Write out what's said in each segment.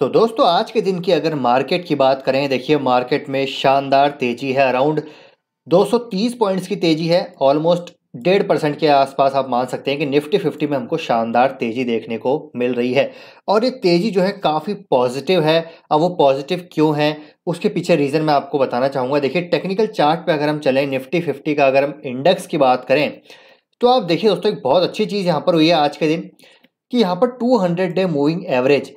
तो दोस्तों आज के दिन की अगर मार्केट की बात करें देखिए मार्केट में शानदार तेजी है अराउंड 230 पॉइंट्स की तेजी है ऑलमोस्ट डेढ़ परसेंट के आसपास आप मान सकते हैं कि निफ्टी फिफ्टी में हमको शानदार तेजी देखने को मिल रही है और ये तेजी जो है काफ़ी पॉजिटिव है अब वो पॉजिटिव क्यों है उसके पीछे रीज़न मैं आपको बताना चाहूँगा देखिए टेक्निकल चार्ट पे अगर हम चलें निफ्टी फिफ्टी का अगर हम इंडेक्स की बात करें तो आप देखिए दोस्तों एक बहुत अच्छी चीज़ यहाँ पर हुई है आज के दिन कि यहाँ पर टू डे मूविंग एवरेज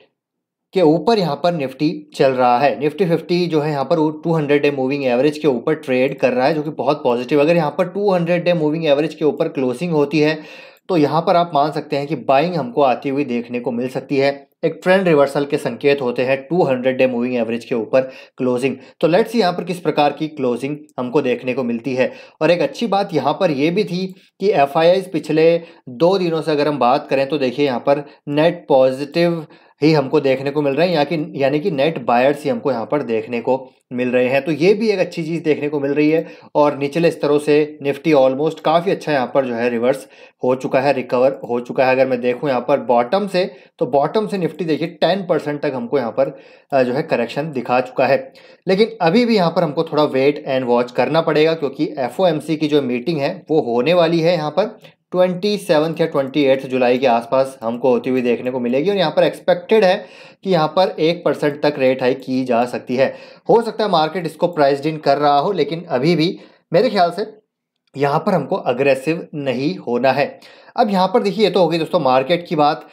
के ऊपर यहाँ पर निफ्टी चल रहा है निफ्टी फिफ्टी जो है यहाँ पर two hundred day moving average के ऊपर ट्रेड कर रहा है जो कि बहुत पॉजिटिव अगर यहाँ पर two hundred day moving average के ऊपर क्लोजिंग होती है तो यहाँ पर आप मान सकते हैं कि बाइंग हमको आती हुई देखने को मिल सकती है एक ट्रेंड रिवर्सल के संकेत होते हैं हंड्रेड डे मूविंग एवरेज के ऊपर क्लोजिंग तो लेट्स यहाँ पर किस प्रकार की क्लोजिंग हमको देखने को मिलती है और एक अच्छी बात यहाँ पर यह भी थी कि एफ पिछले दो दिनों से अगर हम बात करें तो देखिए यहाँ पर नेट पॉजिटिव ही हमको देखने को मिल रहे हैं यहाँ की यानी कि नेट बायर्स ही हमको यहाँ पर देखने को मिल रहे हैं तो ये भी एक अच्छी चीज़ देखने को मिल रही है और निचले स्तरों से निफ्टी ऑलमोस्ट काफ़ी अच्छा यहाँ पर जो है रिवर्स हो चुका है रिकवर हो चुका है अगर मैं देखूँ यहाँ पर बॉटम से तो बॉटम से निफ्टी देखिए टेन परसेंट तक हमको यहाँ पर जो है करेक्शन दिखा चुका है लेकिन अभी भी यहाँ पर हमको थोड़ा वेट एंड वॉच करना पड़ेगा क्योंकि एफ की जो मीटिंग है वो होने वाली है यहाँ पर ट्वेंटी सेवन्थ या ट्वेंटी एट्थ जुलाई के आसपास हमको होती हुई देखने को मिलेगी और यहाँ पर एक्सपेक्टेड है कि यहाँ पर एक परसेंट तक रेट हाइक की जा सकती है हो सकता है मार्केट इसको प्राइस इन कर रहा हो लेकिन अभी भी मेरे ख्याल से यहाँ पर हमको अग्रेसिव नहीं होना है अब यहाँ पर देखिए ये तो होगी दोस्तों मार्केट की बात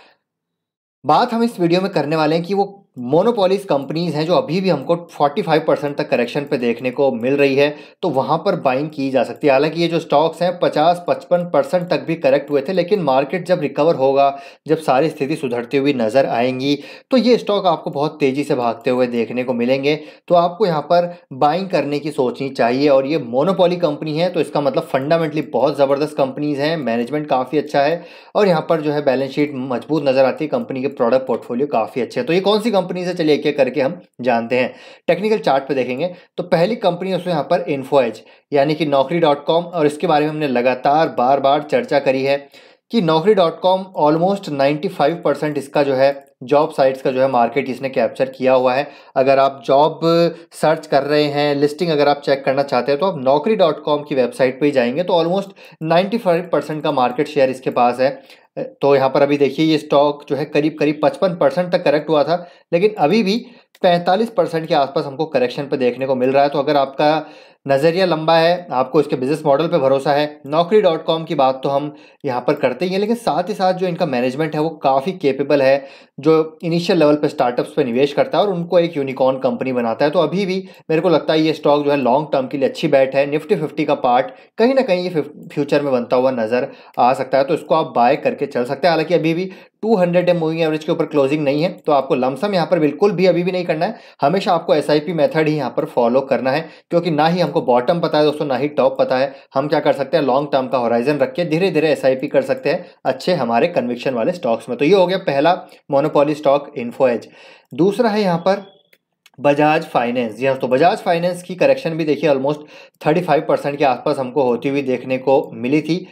बात हम इस वीडियो में करने वाले हैं कि वो मोनोपोलिस कंपनीज हैं जो अभी भी हमको 45 परसेंट तक करेक्शन पे देखने को मिल रही है तो वहाँ पर बाइंग की जा सकती है हालांकि ये जो स्टॉक्स हैं 50-55 परसेंट तक भी करेक्ट हुए थे लेकिन मार्केट जब रिकवर होगा जब सारी स्थिति सुधरती हुई नज़र आएंगी तो ये स्टॉक आपको बहुत तेज़ी से भागते हुए देखने को मिलेंगे तो आपको यहाँ पर बाइंग करने की सोचनी चाहिए और ये मोनोपोली कंपनी है तो इसका मतलब फंडामेंटली बहुत ज़बरदस्त कंपनीज़ हैं मैनेजमेंट काफ़ी अच्छा है और यहाँ पर जो है बैलेंस शीट मजबूत नज़र आती है कंपनी के प्रोडक्ट पोर्टफोलियो काफ़ी अच्छे हैं तो ये कौन सी कंपनी कंपनीज है चलिए एक एक करके हम जानते हैं टेक्निकल चार्ट पे देखेंगे तो पहली कंपनी है उसमें यहाँ पर इन्फोएज यानी कि नौकरी डॉट कॉम और इसके बारे में हमने लगातार बार बार चर्चा करी है कि Naukri dot com almost ninety five percent इसका जो है जॉब साइट्स का जो है मार्केट इसने कैप्चर किया हुआ है अगर आप जॉब सर्च कर रहे हैं लिस्टिंग अगर आप चेक करना चाहते हैं तो आप नौकरी डॉट कॉम की वेबसाइट पर ही जाएंगे तो ऑलमोस्ट नाइन्टी फाइव परसेंट का मार्केट शेयर इसके पास है तो यहाँ पर अभी देखिए ये स्टॉक जो है करीब करीब पचपन परसेंट तक करेक्ट हुआ था लेकिन अभी भी पैंतालीस परसेंट के आसपास हमको करेक्शन पर देखने को मिल रहा है तो अगर आपका नज़रिया लंबा है आपको इसके बिज़नेस मॉडल पे भरोसा है नौकरी डॉट कॉम की बात तो हम यहाँ पर करते ही हैं लेकिन साथ ही साथ जो इनका मैनेजमेंट है वो काफ़ी केपेबल है जो इनिशियल लेवल पे स्टार्टअप्स पे निवेश करता है और उनको एक यूनिकॉर्न कंपनी बनाता है तो अभी भी मेरे को लगता है ये स्टॉक जो है लॉन्ग टर्म के लिए अच्छी बैट है निफ्टी फिफ्टी का पार्ट कहीं ना कहीं ये फ्यूचर में बनता हुआ नज़र आ सकता है तो इसको आप बाय करके चल सकते हैं हालांकि अभी भी two hundred M moving average के ऊपर क्लोजिंग नहीं है तो आपको लमसम यहाँ पर बिल्कुल भी अभी भी नहीं करना है हमेशा आपको एस आई मेथड ही यहाँ पर फॉलो करना है क्योंकि ना ही हमको बॉटम पता है दोस्तों ना ही टॉप पता है हम क्या कर सकते हैं लॉन्ग टर्म का होराइजन रख के धीरे धीरे एस कर सकते हैं अच्छे हमारे कन्विक्शन वाले स्टॉक्स में तो ये हो गया पहला मोनोपोली स्टॉक इन्फोएज दूसरा है यहाँ पर बजाज फाइनेंस जी हाँ तो बजाज फाइनेंस की करेक्शन भी देखिए ऑलमोस्ट 35 परसेंट के आसपास हमको होती हुई देखने को मिली थी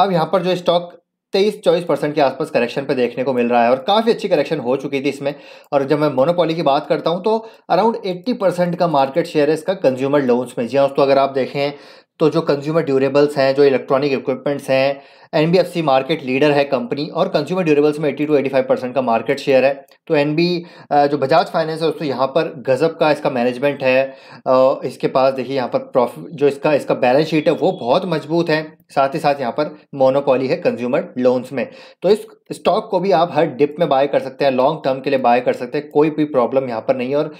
अब यहाँ पर जो स्टॉक तेईस चौबीस परसेंट के आसपास करेक्शन पे देखने को मिल रहा है और काफ़ी अच्छी करेक्शन हो चुकी थी इसमें और जब मैं मोनोपॉली की बात करता हूँ तो अराउंड एट्टी परसेंट का मार्केट शेयर है इसका कंज्यूमर लोन्स में जी हाँ दोस्तों अगर आप देखें तो जो कंज्यूमर ड्यूरेबल्स हैं जो इलेक्ट्रॉनिक इक्विपमेंट्स हैं एन मार्केट लीडर है कंपनी और कंज्यूमर ड्यूरेबल्स में 80 टू 85 परसेंट का मार्केट शेयर है तो एन जो बजाज फाइनेंस है उसको यहाँ पर गजब का इसका मैनेजमेंट है इसके पास देखिए यहाँ पर प्रॉफिट जो इसका इसका बैलेंस शीट है वो बहुत मजबूत है साथ ही साथ यहाँ पर मोनोपॉली है कंज्यूमर लोन्स में तो इस स्टॉक को भी आप हर डिप में बाय कर सकते हैं लॉन्ग टर्म के लिए बाय कर सकते हैं कोई भी प्रॉब्लम यहाँ पर नहीं है और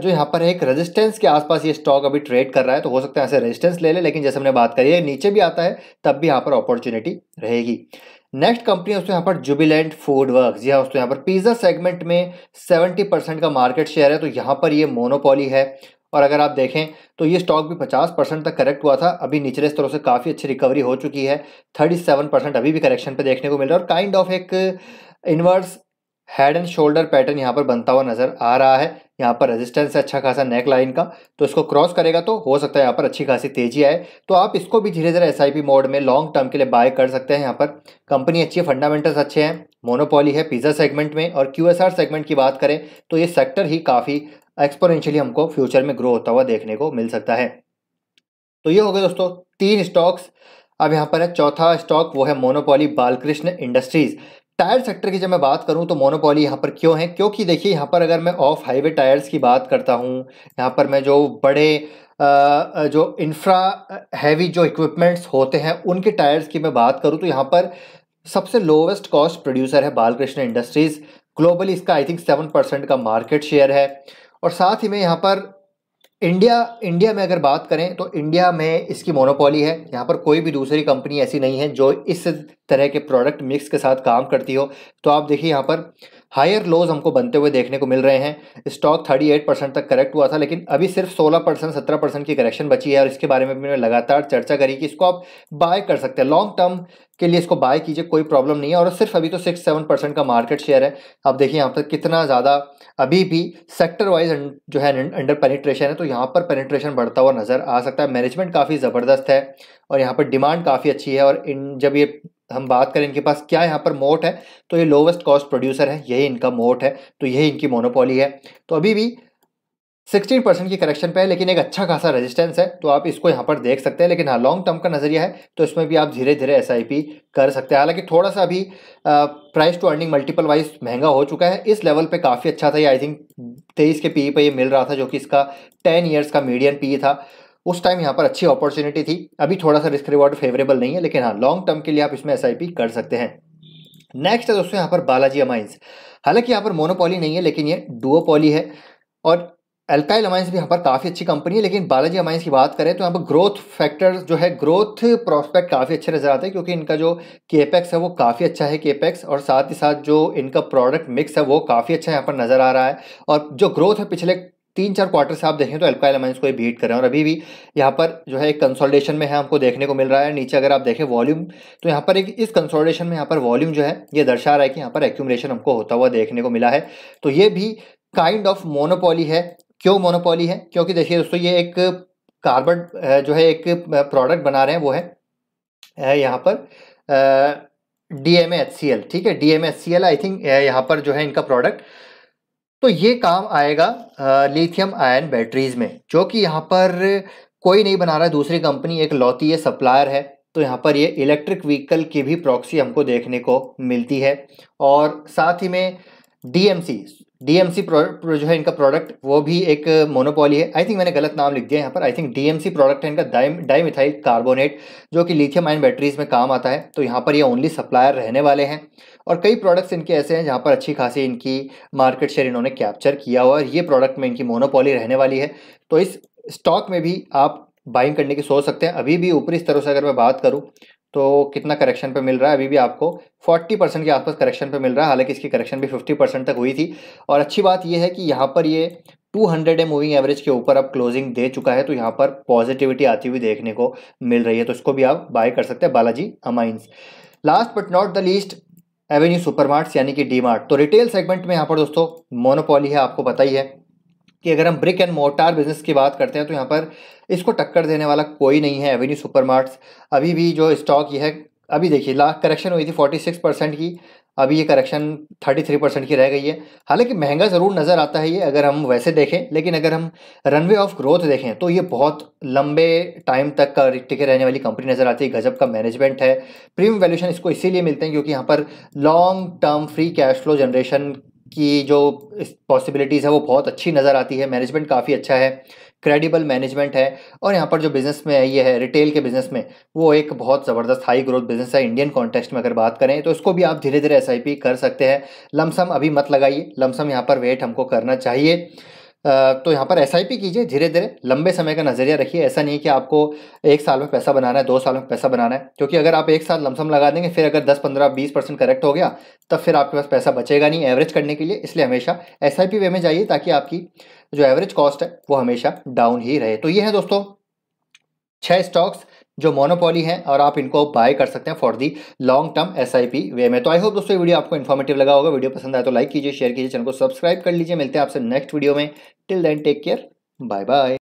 जो यहाँ पर है एक रेजिस्टेंस के आसपास ये स्टॉक अभी ट्रेड कर रहा है तो हो सकता है ऐसे रेजिस्टेंस ले ले लेकिन जैसे हमने बात करी है नीचे भी आता है तब भी यहाँ पर अपॉर्चुनिटी रहेगी नेक्स्ट कंपनी उसमें यहाँ पर जुबिलेंट फूड वर्क जी हाँ उसमें यहाँ पर पिज्ज़ा सेगमेंट में 70 परसेंट का मार्केट शेयर है तो यहाँ पर ये मोनोपोली है और अगर आप देखें तो ये स्टॉक भी 50 परसेंट तक करेक्ट हुआ था अभी निचले स्तरों से काफ़ी अच्छी रिकवरी हो चुकी है 37 परसेंट अभी भी करेक्शन पे देखने को मिल रहा है और काइंड ऑफ एक inverse head and shoulder pattern यहाँ पर बनता हुआ नजर आ रहा है यहाँ पर रेजिस्टेंस है अच्छा खासा नेक लाइन का तो इसको क्रॉस करेगा तो हो सकता है यहाँ पर अच्छी खासी तेजी आए तो आप इसको भी धीरे धीरे एस मोड में लॉन्ग टर्म के लिए बाय कर सकते हैं यहाँ पर कंपनी अच्छी है फंडामेंटल्स अच्छे हैं मोनोपॉली है पिज्ज़ा सेगमेंट में और क्यू सेगमेंट की बात करें तो ये सेक्टर ही काफ़ी एक्सपोरेंशियली हमको फ्यूचर में ग्रो होता हुआ देखने को मिल सकता है तो ये हो गया दोस्तों तीन स्टॉक्स अब यहाँ पर है चौथा स्टॉक वो है monopoly Balkrishna industries tyre sector की जब मैं बात करूं तो मोनोपोली यहाँ पर क्यों है क्योंकि देखिए यहाँ पर अगर मैं ऑफ हाईवे टायर्स की बात करता हूँ यहाँ पर मैं जो बड़े जो इंफ्रा हैवी जो इक्विपमेंट्स होते हैं उनके टायर्स की मैं बात करूँ तो यहाँ पर सबसे लोवेस्ट कॉस्ट प्रोड्यूसर है बालकृष्ण इंडस्ट्रीज़ ग्लोबली इसका आई थिंक सेवन परसेंट का मार्केट शेयर है और साथ ही में यहाँ पर इंडिया इंडिया में अगर बात करें तो इंडिया में इसकी मोनोपोली है यहाँ पर कोई भी दूसरी कंपनी ऐसी नहीं है जो इस तरह के प्रोडक्ट मिक्स के साथ काम करती हो तो आप देखिए यहाँ पर हायर लोज हमको बनते हुए देखने को मिल रहे हैं स्टॉक 38 परसेंट तक करेक्ट हुआ था लेकिन अभी सिर्फ 16 परसेंट सत्रह परसेंट की करेक्शन बची है और इसके बारे में भी मैंने लगातार चर्चा करी कि इसको आप बाय कर सकते हैं लॉन्ग टर्म के लिए इसको बाय कीजिए कोई प्रॉब्लम नहीं है और सिर्फ अभी तो सिक्स सेवन परसेंट का मार्केट शेयर है आप देखिए यहाँ पर कितना ज़्यादा अभी भी सेक्टर वाइज जो है अंडर पेनिट्रेशन है तो यहाँ पर पेनिट्रेशन बढ़ता हुआ नज़र आ सकता है मैनेजमेंट काफ़ी ज़बरदस्त है और यहाँ पर डिमांड काफ़ी अच्छी है और इन जब ये हम बात करें इनके पास क्या यहाँ पर मोट है तो ये लोवेस्ट कॉस्ट प्रोड्यूसर है यही इनका मोट है तो यही इनकी मोनोपोली है तो अभी भी 16 परसेंट की करेक्शन पे है लेकिन एक अच्छा खासा रेजिस्टेंस है तो आप इसको यहाँ पर देख सकते हैं लेकिन हाँ लॉन्ग टर्म का नज़रिया है तो इसमें भी आप धीरे धीरे एस कर सकते हैं हालांकि थोड़ा सा अभी price to earning multiple wise महंगा हो चुका है इस लेवल पे काफ़ी अच्छा था ये आई थिंक तेईस के पी e पे ये मिल रहा था जो कि इसका टेन ईयर्स का मीडियम पी e था उस टाइम यहाँ पर अच्छी अपॉर्चुनिटी थी अभी थोड़ा सा रिस्क रिवॉर्ड फेवरेबल नहीं है लेकिन हाँ लॉन्ग टर्म के लिए आप इसमें एस कर सकते हैं नेक्स्ट है दोस्तों यहाँ पर बालाजी अमाइंस हालांकि यहाँ पर मोनोपॉली नहीं है लेकिन ये डुओपॉली है और एल्काइल अमाइंस भी यहाँ पर काफ़ी अच्छी कंपनी है लेकिन बालाजी अमाइंस की बात करें तो यहाँ पर ग्रोथ फैक्टर जो है ग्रोथ प्रॉस्पेक्ट काफ़ी अच्छे नज़र आते हैं क्योंकि इनका जो केपेक्स है वो काफ़ी अच्छा है केपेक्स और साथ ही साथ जो इनका प्रोडक्ट मिक्स है वो काफ़ी अच्छा यहाँ पर नज़र आ रहा है और जो ग्रोथ है पिछले तीन चार क्वार्टर से आप देखें तो एल्काइल अमाइंस को ये बीट कर रहे हैं और अभी भी यहाँ पर जो है एक कंसोलिडेशन में है हमको देखने को मिल रहा है नीचे अगर आप देखें वॉल्यूम तो यहाँ पर एक इस कंसोलिडेशन में यहाँ पर वॉल्यूम जो है ये दर्शा रहा है कि यहाँ पर एक्यूमलेशन हमको होता हुआ देखने को मिला है तो ये भी काइंड ऑफ मोनोपोली है क्यों मोनोपोली है क्योंकि देखिए दोस्तों ये एक कार्बन जो है एक प्रोडक्ट बना रहे हैं वो है यहाँ पर D M H C L ठीक है D M H C L I think यहाँ पर जो है इनका प्रोडक्ट तो ये काम आएगा लिथियम आयन बैटरीज में जो कि यहाँ पर कोई नहीं बना रहा है दूसरी कंपनी एक लौती है सप्लायर है तो यहाँ पर ये इलेक्ट्रिक व्हीकल की भी प्रॉक्सी हमको देखने को मिलती है और साथ ही में डीएमसी डीएमसी जो है इनका प्रोडक्ट वो भी एक मोनोपॉली है आई थिंक मैंने गलत नाम लिख दिया यहाँ पर आई थिंक डीएमसी प्रोडक्ट है इनका डाइम डाइमिथाइल कार्बोनेट जो कि लिथियम आयन बैटरीज में काम आता है तो यहाँ पर ये ओनली सप्लायर रहने वाले हैं और कई प्रोडक्ट्स इनके ऐसे हैं जहाँ पर अच्छी खासी इनकी मार्केट शेयर इन्होंने कैप्चर किया हुआ और ये प्रोडक्ट में इनकी मोनोपॉली रहने वाली है तो इस स्टॉक में भी आप बाइंग करने की सोच सकते हैं अभी भी ऊपरी स्तरों से अगर मैं बात करूँ तो कितना करेक्शन पे मिल रहा है अभी भी आपको 40 परसेंट के आसपास करेक्शन पे मिल रहा है हालांकि इसकी करेक्शन भी 50 परसेंट तक हुई थी और अच्छी बात यह है कि यहाँ पर ये 200 हंड्रेड मूविंग एवरेज के ऊपर अब क्लोजिंग दे चुका है तो यहाँ पर पॉजिटिविटी आती हुई देखने को मिल रही है तो इसको भी आप बाय कर सकते हैं Balaji amines last but not the least avenue supermarts यानी कि डी मार्ट तो रिटेल सेगमेंट में यहाँ पर दोस्तों मोनोपोली है आपको पता ही है कि अगर हम ब्रिक एंड मोटार बिजनेस की बात करते हैं तो यहाँ पर इसको टक्कर देने वाला कोई नहीं है एवेन्यू सुपरमार्ट्स अभी भी जो स्टॉक ये है अभी देखिए लास्ट करेक्शन हुई थी 46 परसेंट की अभी ये करेक्शन 33 परसेंट की रह गई है हालांकि महंगा ज़रूर नज़र आता है ये अगर हम वैसे देखें लेकिन अगर हम रनवे ऑफ ग्रोथ देखें तो ये बहुत लंबे टाइम तक का टिके रहने वाली कंपनी नज़र आती है गजब का मैनेजमेंट है प्रीमियम वैल्यूशन इसको इसीलिए मिलते हैं क्योंकि यहाँ पर long term free cash flow generation की जो पॉसिबिलिटीज़ है वो बहुत अच्छी नज़र आती है मैनेजमेंट काफ़ी अच्छा है क्रेडिबल मैनेजमेंट है और यहाँ पर जो बिज़नेस में है ये है रिटेल के बिज़नेस में वो एक बहुत ज़बरदस्त हाई ग्रोथ बिज़नेस है इंडियन कॉन्टेक्स्ट में अगर बात करें तो इसको भी आप धीरे धीरे एस कर सकते हैं लमसम अभी मत लगाइए लमसम यहाँ पर वेट हमको करना चाहिए तो यहाँ पर एस कीजिए धीरे धीरे लंबे समय का नज़रिया रखिए ऐसा नहीं है कि आपको एक साल में पैसा बनाना है दो साल में पैसा बनाना है क्योंकि अगर आप एक साथ लमसम लगा देंगे फिर अगर 10 15 20 परसेंट करेक्ट हो गया तब फिर आपके पास पैसा बचेगा नहीं एवरेज करने के लिए इसलिए हमेशा एस वे में जाइए ताकि आपकी जो एवरेज कॉस्ट है वो हमेशा डाउन ही रहे तो ये है दोस्तों छः स्टॉक्स जो मोनोपॉली हैं और आप इनको बाय कर सकते हैं फॉर दी लॉन्ग टर्म एस वे में तो आई होप दोस्तों वीडियो आपको इन्फॉर्मेटिव लगा होगा वीडियो पसंद आए तो लाइक कीजिए शेयर कीजिए चैनल को सब्सक्राइब कर लीजिए मिलते हैं आपसे नेक्स्ट वीडियो में till then take care bye bye